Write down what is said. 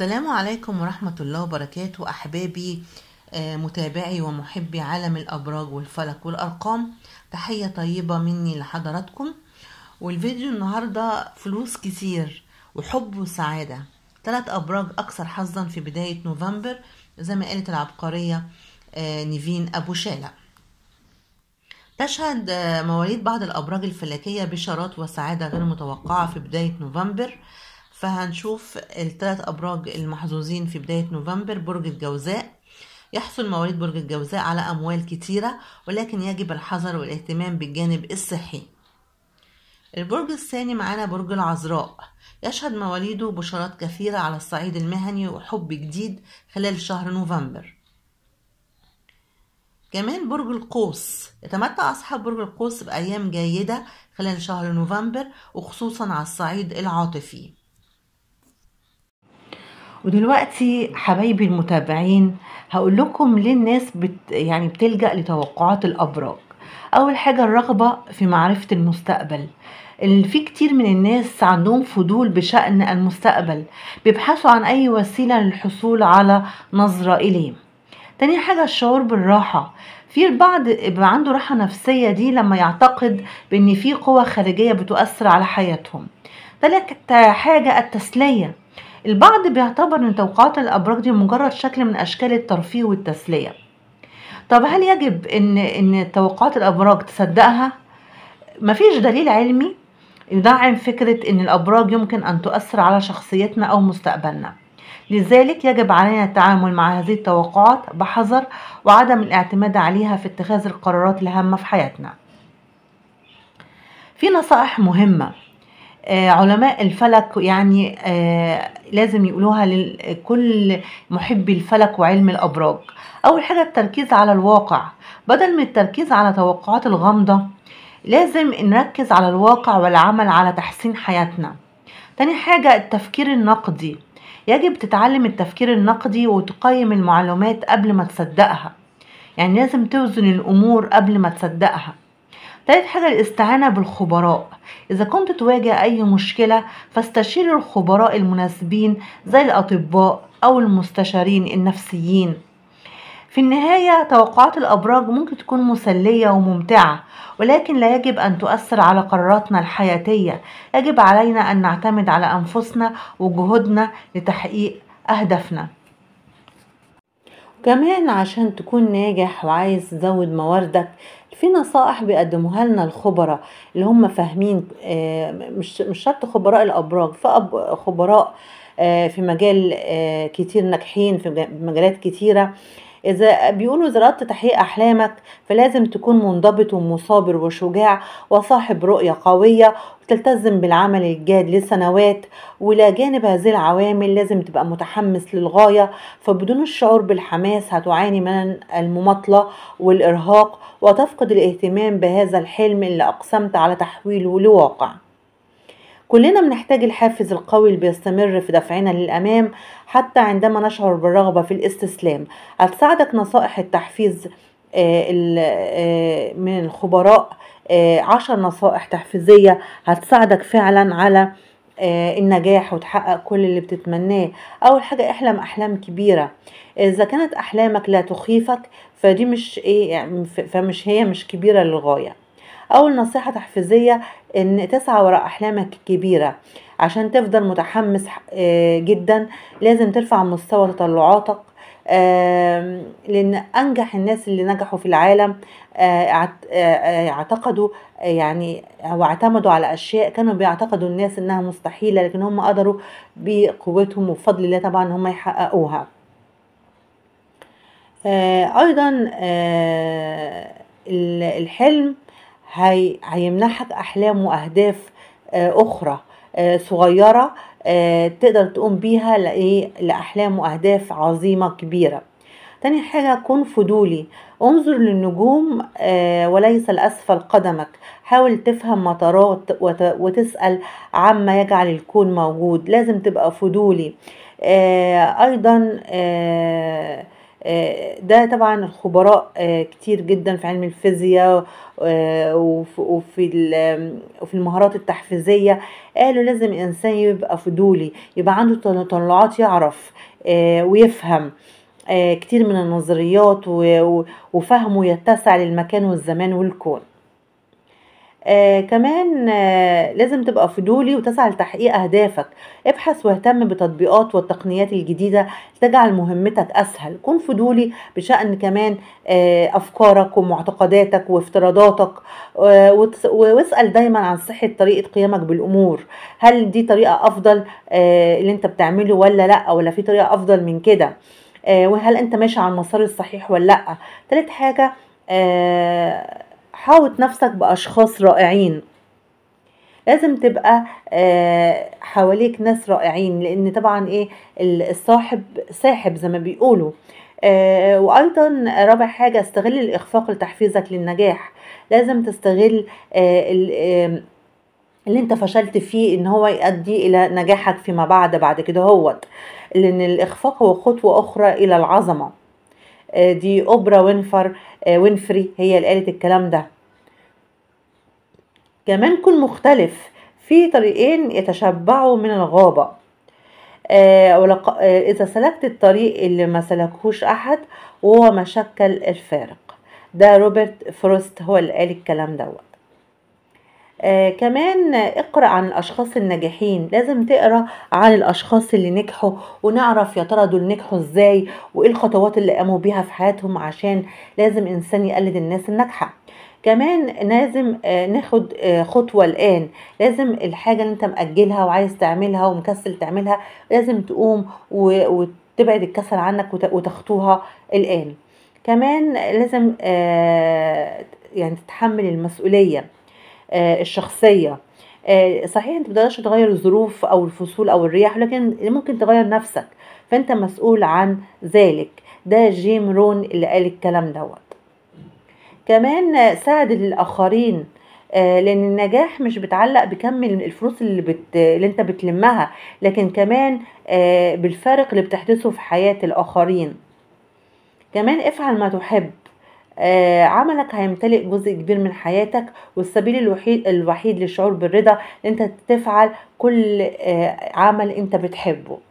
السلام عليكم ورحمة الله وبركاته أحبابي آه، متابعي ومحبي عالم الأبراج والفلك والأرقام تحية طيبة مني لحضراتكم والفيديو النهاردة فلوس كتير وحب وسعادة ثلاث أبراج أكثر حظا في بداية نوفمبر زي ما قالت العبقرية آه، نيفين أبو شالة تشهد آه، مواليد بعض الأبراج الفلكية بشارات وسعادة غير متوقعة في بداية نوفمبر فهنشوف الثلاث أبراج المحظوظين في بداية نوفمبر برج الجوزاء يحصل مواليد برج الجوزاء على أموال كتيرة ولكن يجب الحذر والاهتمام بالجانب الصحي البرج الثاني معانا برج العذراء يشهد مواليده بشارات كثيرة على الصعيد المهني وحب جديد خلال شهر نوفمبر كمان برج القوس يتمتع أصحاب برج القوس بأيام جيدة خلال شهر نوفمبر وخصوصا على الصعيد العاطفي ودلوقتي حبايبي المتابعين هقول لكم ليه الناس بت يعني بتلجأ لتوقعات الأبراج أول حاجة الرغبة في معرفة المستقبل في كتير من الناس عندهم فضول بشأن المستقبل بيبحثوا عن أي وسيلة للحصول على نظرة إليه تاني حاجة الشعور بالراحة في البعض بيبقى عنده راحة نفسية دي لما يعتقد بأن في قوى خارجية بتؤثر على حياتهم تالت حاجة التسلية البعض بيعتبر ان توقعات الابراج دي مجرد شكل من اشكال الترفيه والتسليه طب هل يجب ان ان توقعات الابراج تصدقها مفيش دليل علمي يدعم فكره ان الابراج يمكن ان تؤثر على شخصيتنا او مستقبلنا لذلك يجب علينا التعامل مع هذه التوقعات بحذر وعدم الاعتماد عليها في اتخاذ القرارات الهامه في حياتنا في نصائح مهمه آه، علماء الفلك يعني آه، لازم يقولوها لكل محبي الفلك وعلم الأبراج أول حاجة التركيز على الواقع بدل من التركيز على توقعات الغامضة لازم نركز على الواقع والعمل على تحسين حياتنا تاني حاجة التفكير النقدي يجب تتعلم التفكير النقدي وتقيم المعلومات قبل ما تصدقها يعني لازم توزن الأمور قبل ما تصدقها تالت حاجة الاستعانة بالخبراء إذا كنت تواجه أي مشكلة فاستشير الخبراء المناسبين زي الأطباء أو المستشارين النفسيين في النهاية توقعات الأبراج ممكن تكون مسلية وممتعة ولكن لا يجب أن تؤثر على قراراتنا الحياتية يجب علينا أن نعتمد على أنفسنا وجهودنا لتحقيق أهدافنا كمان عشان تكون ناجح وعايز تزود مواردك في نصائح بيقدموها لنا الخبراء اللي هم فاهمين آه، مش مش شرط خبراء الابراج فخبراء آه، في مجال آه، كتير ناجحين في مجالات كتيره إذا بيقولوا إذا أردت تحقيق أحلامك فلازم تكون منضبط ومصابر وشجاع وصاحب رؤية قوية وتلتزم بالعمل الجاد لسنوات ولا جانب هذه العوامل لازم تبقى متحمس للغاية فبدون الشعور بالحماس هتعاني من المماطلة والإرهاق وتفقد الاهتمام بهذا الحلم اللي أقسمت على تحويله لواقع كلنا بنحتاج الحافز القوي اللي بيستمر في دفعنا للأمام حتى عندما نشعر بالرغبة في الاستسلام هتساعدك نصائح التحفيز آه، آه، من الخبراء آه، عشر نصائح تحفيزية هتساعدك فعلا على النجاح وتحقق كل اللي بتتمناه اول حاجة احلم احلام كبيرة اذا كانت احلامك لا تخيفك فدي مش ايه يعني، فمش هي مش كبيرة للغاية اول نصيحه تحفيزيه ان تسعى وراء احلامك الكبيره عشان تفضل متحمس آه، جدا لازم ترفع مستوى تطلعاتك آه، لان انجح الناس اللي نجحوا في العالم آه، اعتقدوا يعني واعتمدوا على اشياء كانوا بيعتقدوا الناس انها مستحيله لكن هم قدروا بقوتهم وبفضل الله طبعا هم يحققوها ايضا الحلم هي هيمنحك احلام واهداف آه، اخرى آه، صغيره آه، تقدر تقوم بيها لاحلام واهداف عظيمه كبيره تاني حاجة كن فضولي انظر للنجوم وليس الأسفل قدمك حاول تفهم مطارات وتسأل عما يجعل الكون موجود لازم تبقى فضولي أيضا آه، ده طبعا الخبراء آه، كتير جدا في علم الفيزياء آه، وفي وفي المهارات التحفيزيه قالوا لازم الانسان يبقى فضولي يبقى عنده تطلعات يعرف ويفهم كتير من النظريات وفهمه يتسع للمكان والزمان والكون آه كمان آه لازم تبقى فضولي وتسعى لتحقيق أهدافك ابحث واهتم بتطبيقات والتقنيات الجديدة تجعل مهمتك أسهل كن فضولي بشأن كمان آه أفكارك ومعتقداتك وافتراضاتك آه واسأل دايما عن صحة طريقة قيامك بالأمور هل دي طريقة أفضل آه اللي انت بتعمله ولا لأ ولا في طريقة أفضل من كده آه وهل انت ماشي على المسار الصحيح ولا لأ تالت حاجة آه حاوط نفسك بأشخاص رائعين لازم تبقى آه، حواليك ناس رائعين لان طبعا ايه الصاحب ساحب زي ما بيقولوا آه، وايضا رابع حاجه استغل الاخفاق لتحفيزك للنجاح لازم تستغل آه، اللي انت فشلت فيه ان هو يؤدي الى نجاحك فيما بعد بعد كده هوت لان الاخفاق هو خطوه اخرى الى العظمه آه، دي اوبرا وينفر آه، وينفري هي اللي قالت الكلام ده كمان كن مختلف في طريقين يتشبعوا من الغابة آه، إذا سلكت الطريق اللي ما سلكهوش أحد وهو ما شكل الفارق ده روبرت فروست هو اللي قال الكلام دوت آه كمان اقرأ عن الأشخاص الناجحين لازم تقرأ عن الأشخاص اللي نجحوا ونعرف يا ترى دول نجحوا ازاي وإيه الخطوات اللي قاموا بيها في حياتهم عشان لازم إنسان يقلد الناس الناجحة كمان لازم آه، ناخد آه، خطوة الآن لازم الحاجة اللي انت مأجلها وعايز تعملها ومكسل تعملها لازم تقوم وتبعد الكسل عنك وتخطوها الآن كمان لازم آه، يعني تتحمل المسؤولية آه، الشخصيه آه، صحيح انت بتقدرش تغير الظروف او الفصول او الرياح لكن ممكن تغير نفسك فانت مسؤول عن ذلك ده جيم رون اللي قال الكلام دوت كمان ساعد الاخرين آه، لان النجاح مش بتعلق بكم الفلوس اللي, بت... اللي انت بتلمها لكن كمان بالفارق اللي بتحدثه في حياه الاخرين كمان افعل ما تحب آه عملك هيمتلئ جزء كبير من حياتك والسبيل الوحيد الوحيد للشعور بالرضا انت تفعل كل آه عمل انت بتحبه